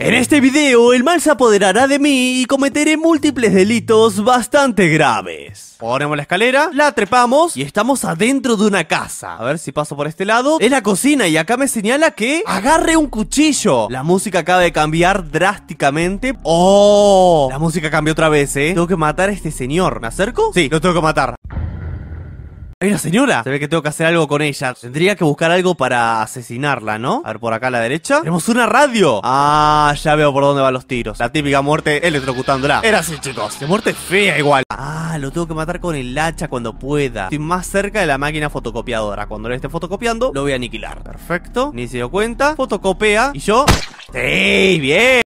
En este video, el mal se apoderará de mí y cometeré múltiples delitos bastante graves. Ponemos la escalera, la trepamos y estamos adentro de una casa. A ver si paso por este lado. Es la cocina y acá me señala que agarre un cuchillo. La música acaba de cambiar drásticamente. ¡Oh! La música cambió otra vez, ¿eh? Tengo que matar a este señor. ¿Me acerco? Sí, lo tengo que matar. Hay una señora. Se ve que tengo que hacer algo con ella. Tendría que buscar algo para asesinarla, ¿no? A ver, por acá a la derecha. Tenemos una radio. Ah, ya veo por dónde van los tiros. La típica muerte electrocutándola. Era así, chicos. De muerte fea igual. Ah, lo tengo que matar con el hacha cuando pueda. Estoy más cerca de la máquina fotocopiadora. Cuando le esté fotocopiando, lo voy a aniquilar. Perfecto. Ni se dio cuenta. Fotocopea. Y yo... Sí, bien.